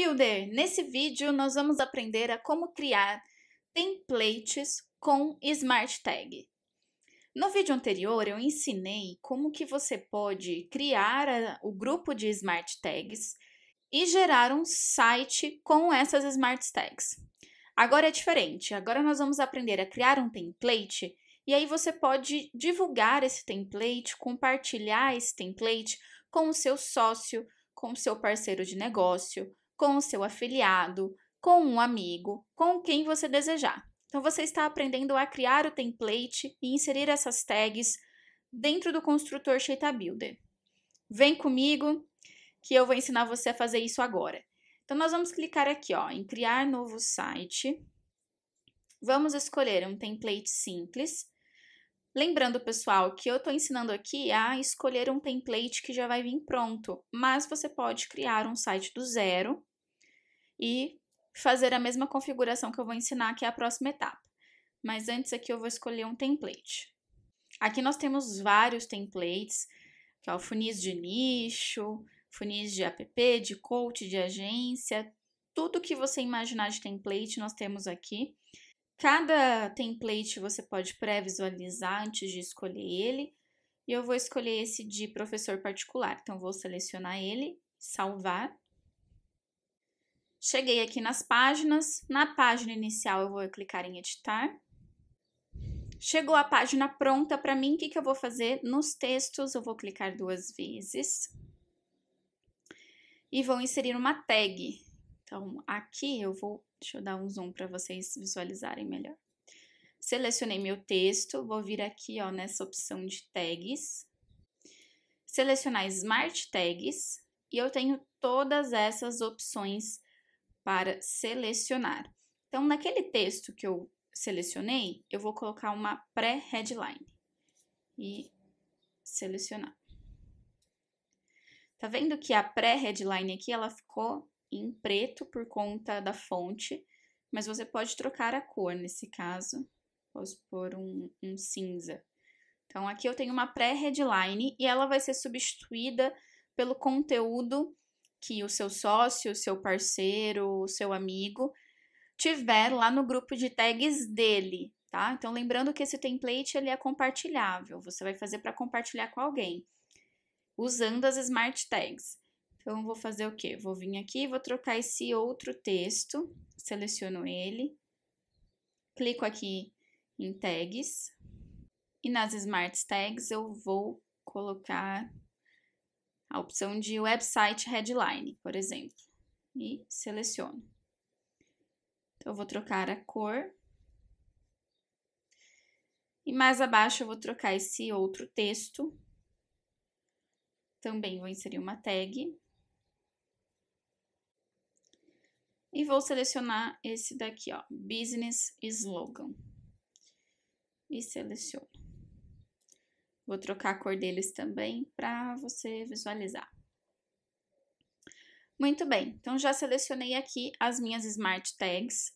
Builder! Nesse vídeo nós vamos aprender a como criar templates com Smart Tag. No vídeo anterior eu ensinei como que você pode criar o grupo de Smart Tags e gerar um site com essas Smart Tags. Agora é diferente, agora nós vamos aprender a criar um template e aí você pode divulgar esse template, compartilhar esse template com o seu sócio, com o seu parceiro de negócio, com o seu afiliado, com um amigo, com quem você desejar. Então você está aprendendo a criar o template e inserir essas tags dentro do construtor Sheeta Builder. Vem comigo que eu vou ensinar você a fazer isso agora. Então nós vamos clicar aqui, ó, em criar novo site. Vamos escolher um template simples. Lembrando, pessoal, que eu estou ensinando aqui a escolher um template que já vai vir pronto, mas você pode criar um site do zero e fazer a mesma configuração que eu vou ensinar, que é a próxima etapa. Mas antes aqui eu vou escolher um template. Aqui nós temos vários templates, que é o funis de nicho, funis de app, de coach, de agência, tudo que você imaginar de template nós temos aqui. Cada template você pode pré-visualizar antes de escolher ele. E eu vou escolher esse de professor particular, então vou selecionar ele, salvar Cheguei aqui nas páginas. Na página inicial eu vou clicar em editar. Chegou a página pronta para mim, o que, que eu vou fazer? Nos textos eu vou clicar duas vezes. E vou inserir uma tag. Então, aqui eu vou, deixa eu dar um zoom para vocês visualizarem melhor. Selecionei meu texto, vou vir aqui, ó, nessa opção de tags. Selecionar Smart Tags e eu tenho todas essas opções para selecionar. Então, naquele texto que eu selecionei, eu vou colocar uma pré-headline e selecionar. Tá vendo que a pré-headline aqui ela ficou em preto por conta da fonte, mas você pode trocar a cor nesse caso. Posso pôr um, um cinza. Então, aqui eu tenho uma pré-headline e ela vai ser substituída pelo conteúdo que o seu sócio, o seu parceiro, o seu amigo tiver lá no grupo de tags dele, tá? Então lembrando que esse template ele é compartilhável, você vai fazer para compartilhar com alguém usando as smart tags. Então vou fazer o quê? Vou vir aqui, vou trocar esse outro texto, seleciono ele, clico aqui em tags e nas smart tags eu vou colocar a opção de website headline, por exemplo, e seleciono. Então, eu vou trocar a cor. E mais abaixo eu vou trocar esse outro texto. Também vou inserir uma tag. E vou selecionar esse daqui, ó, Business Slogan. E seleciono. Vou trocar a cor deles também para você visualizar. Muito bem, então já selecionei aqui as minhas Smart Tags.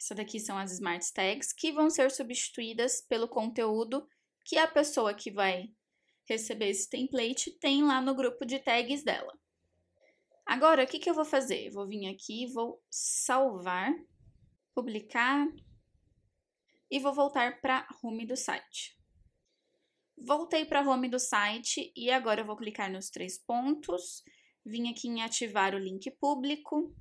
Essa daqui são as Smart Tags que vão ser substituídas pelo conteúdo que a pessoa que vai receber esse template tem lá no grupo de tags dela. Agora, o que, que eu vou fazer? vou vir aqui, vou salvar, publicar e vou voltar para home do site. Voltei para a home do site e agora eu vou clicar nos três pontos, vim aqui em ativar o link público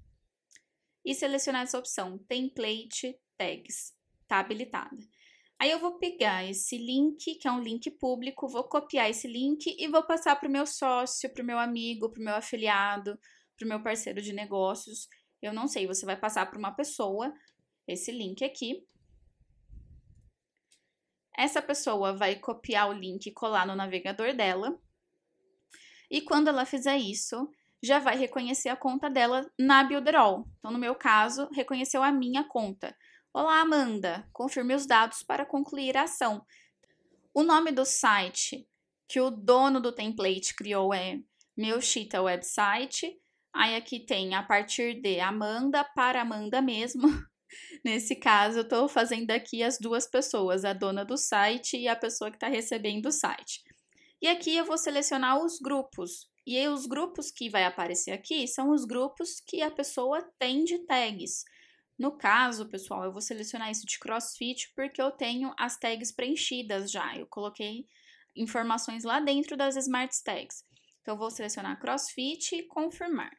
e selecionar essa opção Template Tags, tá habilitada. Aí eu vou pegar esse link, que é um link público, vou copiar esse link e vou passar para o meu sócio, para o meu amigo, para o meu afiliado, para o meu parceiro de negócios. Eu não sei, você vai passar para uma pessoa esse link aqui essa pessoa vai copiar o link e colar no navegador dela. E quando ela fizer isso, já vai reconhecer a conta dela na Builderall. Então, no meu caso, reconheceu a minha conta. Olá, Amanda. Confirme os dados para concluir a ação. O nome do site que o dono do template criou é Meu Cheetah Website. Aí aqui tem a partir de Amanda para Amanda mesmo. Nesse caso, eu estou fazendo aqui as duas pessoas, a dona do site e a pessoa que está recebendo o site. E aqui eu vou selecionar os grupos. E os grupos que vai aparecer aqui são os grupos que a pessoa tem de tags. No caso, pessoal, eu vou selecionar isso de CrossFit porque eu tenho as tags preenchidas já. Eu coloquei informações lá dentro das Smart Tags. Então, eu vou selecionar CrossFit e confirmar.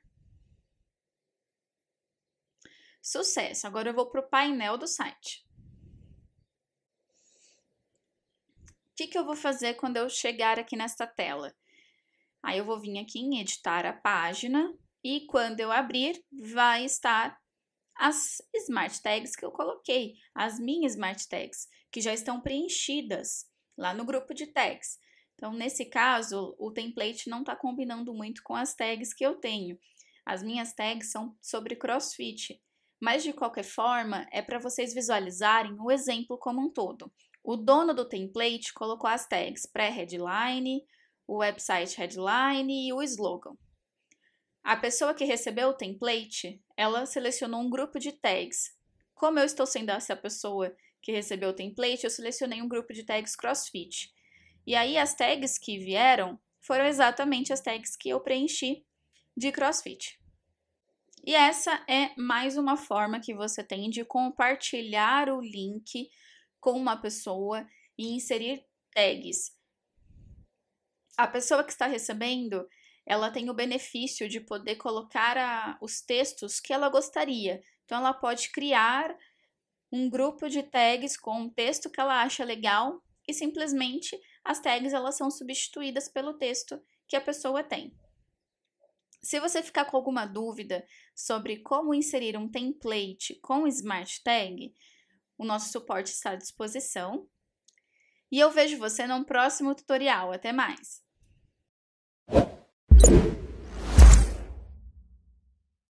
Sucesso! Agora eu vou para o painel do site. O que, que eu vou fazer quando eu chegar aqui nesta tela? Aí eu vou vir aqui em editar a página e quando eu abrir, vai estar as smart tags que eu coloquei, as minhas smart tags, que já estão preenchidas lá no grupo de tags. Então, nesse caso, o template não está combinando muito com as tags que eu tenho. As minhas tags são sobre crossfit mas de qualquer forma é para vocês visualizarem o exemplo como um todo. O dono do template colocou as tags pré-headline, o website headline e o slogan. A pessoa que recebeu o template, ela selecionou um grupo de tags. Como eu estou sendo essa pessoa que recebeu o template, eu selecionei um grupo de tags CrossFit. E aí as tags que vieram foram exatamente as tags que eu preenchi de CrossFit. E essa é mais uma forma que você tem de compartilhar o link com uma pessoa e inserir tags. A pessoa que está recebendo, ela tem o benefício de poder colocar a, os textos que ela gostaria. Então, ela pode criar um grupo de tags com um texto que ela acha legal e simplesmente as tags elas são substituídas pelo texto que a pessoa tem. Se você ficar com alguma dúvida sobre como inserir um template com Smart Tag, o nosso suporte está à disposição. E eu vejo você num próximo tutorial. Até mais!